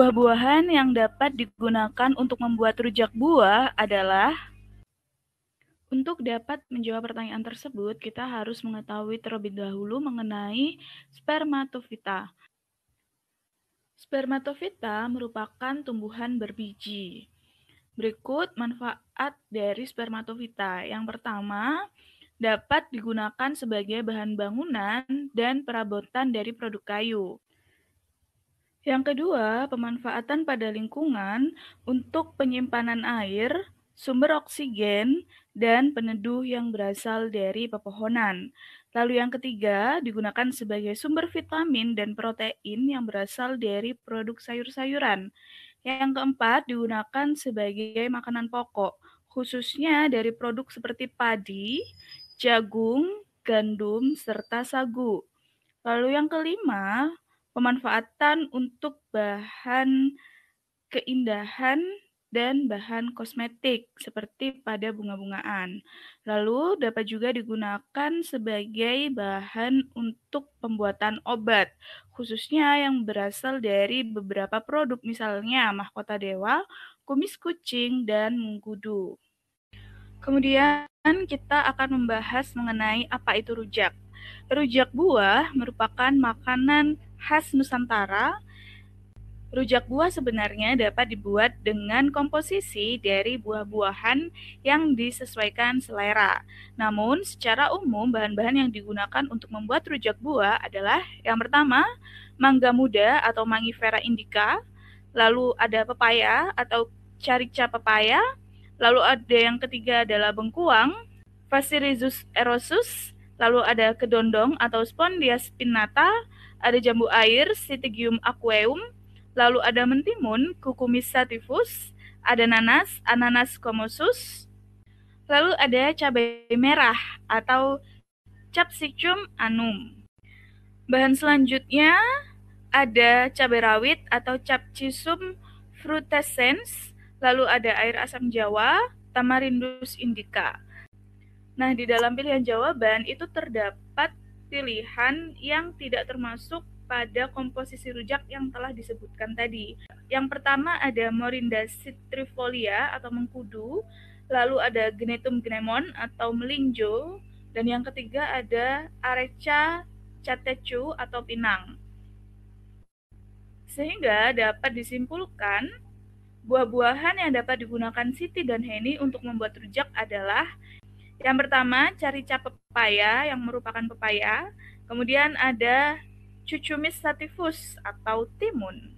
Buah-buahan yang dapat digunakan untuk membuat rujak buah adalah untuk dapat menjawab pertanyaan tersebut, kita harus mengetahui terlebih dahulu mengenai spermatofita. Spermatofita merupakan tumbuhan berbiji. Berikut manfaat dari spermatofita. Yang pertama, dapat digunakan sebagai bahan bangunan dan perabotan dari produk kayu. Yang kedua, pemanfaatan pada lingkungan untuk penyimpanan air, sumber oksigen, dan peneduh yang berasal dari pepohonan. Lalu yang ketiga, digunakan sebagai sumber vitamin dan protein yang berasal dari produk sayur-sayuran. Yang keempat, digunakan sebagai makanan pokok, khususnya dari produk seperti padi, jagung, gandum, serta sagu. Lalu yang kelima, pemanfaatan untuk bahan keindahan dan bahan kosmetik seperti pada bunga-bungaan. Lalu dapat juga digunakan sebagai bahan untuk pembuatan obat, khususnya yang berasal dari beberapa produk misalnya mahkota dewa, kumis kucing, dan mengkudu. Kemudian kita akan membahas mengenai apa itu rujak. Rujak buah merupakan makanan khas Nusantara, rujak buah sebenarnya dapat dibuat dengan komposisi dari buah-buahan yang disesuaikan selera. Namun, secara umum bahan-bahan yang digunakan untuk membuat rujak buah adalah yang pertama, mangga muda atau mangifera indica, lalu ada pepaya atau carica pepaya, lalu ada yang ketiga adalah bengkuang, Fasirizus erosus, lalu ada kedondong atau Spondia spinata, ada jambu air, Sitigium aquaeum, lalu ada mentimun, Cucumis sativus, ada nanas, Ananas commosus, lalu ada cabai merah atau Capsicum annum. Bahan selanjutnya ada cabai rawit atau Capsicum frutescens, lalu ada air asam jawa, Tamarindus indica. Nah, di dalam pilihan jawaban itu terdapat pilihan yang tidak termasuk pada komposisi rujak yang telah disebutkan tadi. Yang pertama ada Morinda citrifolia atau mengkudu, lalu ada Genetum gnemon atau melinjo, dan yang ketiga ada Areca catechu atau pinang. Sehingga dapat disimpulkan buah-buahan yang dapat digunakan Siti dan Heni untuk membuat rujak adalah yang pertama, carica pepaya yang merupakan pepaya. Kemudian ada cucumis sativus atau timun.